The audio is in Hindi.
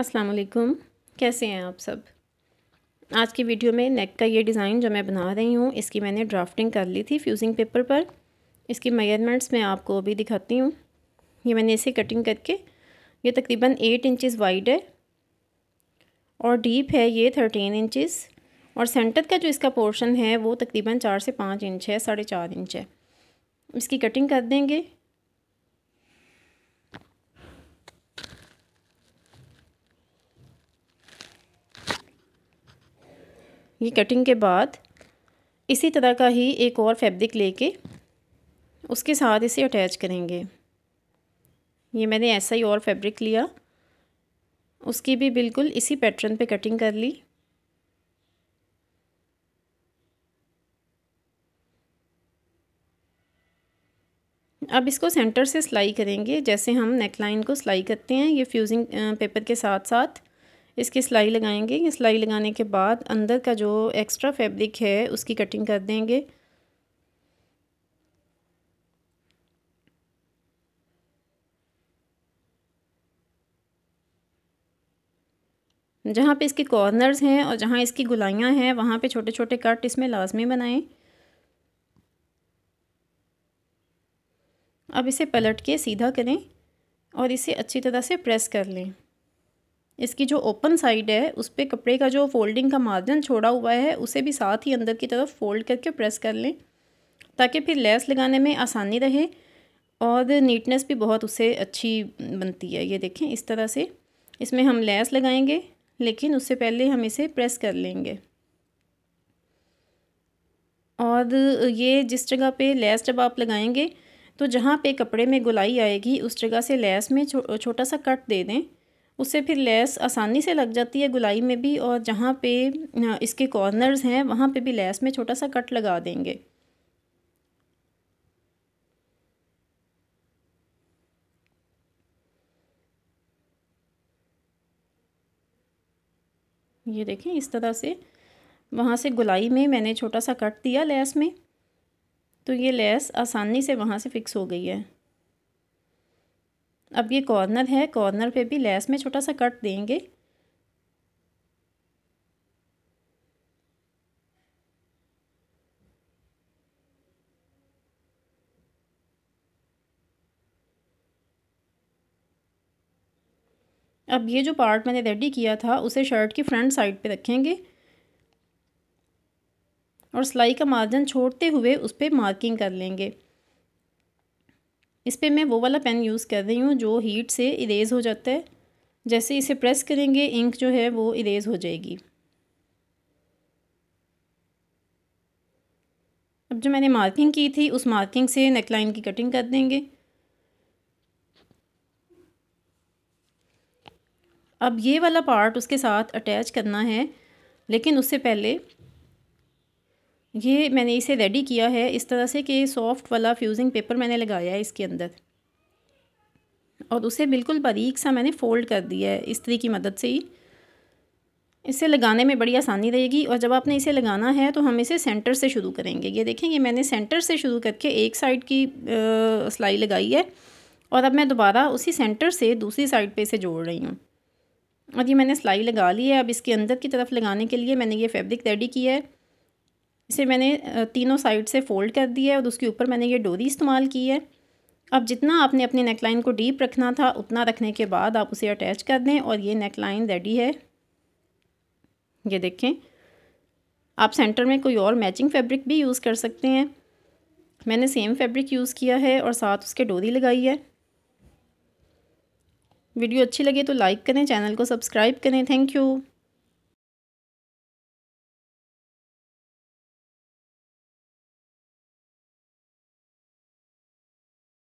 अस्सलाम वालेकुम कैसे हैं आप सब आज की वीडियो में नेक का ये डिज़ाइन जो मैं बना रही हूँ इसकी मैंने ड्राफ्टिंग कर ली थी फ्यूजिंग पेपर पर इसकी मेजरमेंट्स मैं आपको अभी दिखाती हूँ ये मैंने इसे कटिंग करके ये तकरीबन एट इंचज़ वाइड है और डीप है ये थर्टीन इंचज़ और सेंटर का जो इसका पोर्शन है वो तकरीबन चार से पाँच इंच है साढ़े चार इंच है इसकी कटिंग कर देंगे ये कटिंग के बाद इसी तरह का ही एक और फैब्रिक लेके उसके साथ इसे अटैच करेंगे ये मैंने ऐसा ही और फैब्रिक लिया उसकी भी बिल्कुल इसी पैटर्न पे कटिंग कर ली अब इसको सेंटर से सिलाई करेंगे जैसे हम नेकलाइन को सिलाई करते हैं ये फ्यूजिंग पेपर के साथ साथ इसकी सिलाई लगाएंगे ये सिलाई लगाने के बाद अंदर का जो एक्स्ट्रा फैब्रिक है उसकी कटिंग कर देंगे जहाँ पे इसके कॉर्नर्स हैं और जहाँ इसकी गुलाइयाँ हैं वहाँ पे छोटे छोटे कट इसमें लाजमी बनाएं अब इसे पलट के सीधा करें और इसे अच्छी तरह से प्रेस कर लें इसकी जो ओपन साइड है उस पर कपड़े का जो फोल्डिंग का मार्जिन छोड़ा हुआ है उसे भी साथ ही अंदर की तरफ फोल्ड करके प्रेस कर लें ताकि फिर लेस लगाने में आसानी रहे और नीटनेस भी बहुत उससे अच्छी बनती है ये देखें इस तरह से इसमें हम लेस लगाएंगे लेकिन उससे पहले हम इसे प्रेस कर लेंगे और ये जिस जगह पे लेस जब आप लगाएंगे तो जहाँ पे कपड़े में गुलाई आएगी उस जगह से लेस में छो, छोटा सा कट दे दें उससे फिर लेस आसानी से लग जाती है गुलाई में भी और जहाँ पे इसके कॉर्नर्स हैं वहाँ पे भी लेस में छोटा सा कट लगा देंगे ये देखें इस तरह से वहाँ से गुलाई में मैंने छोटा सा कट दिया लेस में तो ये लेस आसानी से वहाँ से फ़िक्स हो गई है अब ये कॉर्नर है कॉर्नर पे भी लेस में छोटा सा कट देंगे अब ये जो पार्ट मैंने रेडी किया था उसे शर्ट की फ्रंट साइड पे रखेंगे और सिलाई का मार्जिन छोड़ते हुए उस पर मार्किंग कर लेंगे इस पर मैं वो वाला पेन यूज़ कर रही हूँ जो हीट से इरेज़ हो जाता है जैसे इसे प्रेस करेंगे इंक जो है वो इरेज़ हो जाएगी अब जो मैंने मार्किंग की थी उस मार्किंग से नेकलाइन की कटिंग कर देंगे अब ये वाला पार्ट उसके साथ अटैच करना है लेकिन उससे पहले ये मैंने इसे रेडी किया है इस तरह से कि सॉफ्ट वाला फ्यूज़िंग पेपर मैंने लगाया है इसके अंदर और उसे बिल्कुल बारीक सा मैंने फ़ोल्ड कर दिया है इस्त्री की मदद से ही इसे लगाने में बड़ी आसानी रहेगी और जब आपने इसे लगाना है तो हम इसे सेंटर से शुरू करेंगे ये देखें ये मैंने सेंटर से शुरू करके एक साइड की सिलाई लगाई है और अब मैं दोबारा उसी सेंटर से दूसरी साइड पे इसे जोड़ रही हूँ और ये मैंने सिलाई लगा ली है अब इसके अंदर की तरफ लगाने के लिए मैंने ये फैब्रिक रेडी किया है इसे मैंने तीनों साइड से फोल्ड कर दिया है और उसके ऊपर मैंने ये डोरी इस्तेमाल की है अब जितना आपने अपने नेकलाइन को डीप रखना था उतना रखने के बाद आप उसे अटैच कर दें और ये नेकलाइन रेडी है ये देखें आप सेंटर में कोई और मैचिंग फैब्रिक भी यूज़ कर सकते हैं मैंने सेम फैब्रिक यूज़ किया है और साथ उसके डोरी लगाई है वीडियो अच्छी लगे तो लाइक करें चैनल को सब्सक्राइब करें थैंक यू